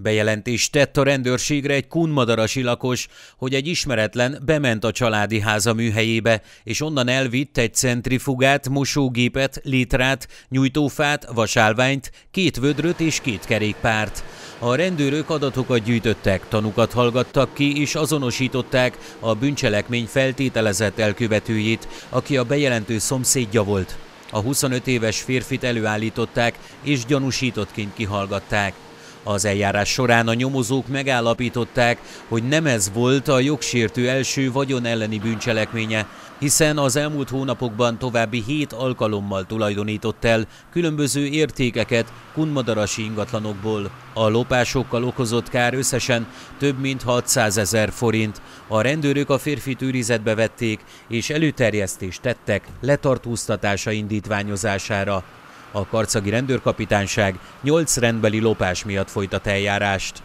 Bejelentést tett a rendőrségre egy kunmadarasi lakos, hogy egy ismeretlen bement a családi háza műhelyébe, és onnan elvitt egy centrifugát, mosógépet, litrát, nyújtófát, vasálványt, két vödröt és két kerékpárt. A rendőrök adatokat gyűjtöttek, tanukat hallgattak ki és azonosították a bűncselekmény feltételezett elkövetőjét, aki a bejelentő szomszédja volt. A 25 éves férfit előállították és gyanúsítottként kihallgatták. Az eljárás során a nyomozók megállapították, hogy nem ez volt a jogsértő első vagyon elleni bűncselekménye, hiszen az elmúlt hónapokban további hét alkalommal tulajdonított el különböző értékeket kunmadarasi ingatlanokból. A lopásokkal okozott kár összesen több mint 600 ezer forint. A rendőrök a férfit őrizetbe vették, és előterjesztést tettek letartóztatása indítványozására. A karcagi rendőrkapitányság 8 rendbeli lopás miatt folytat eljárást.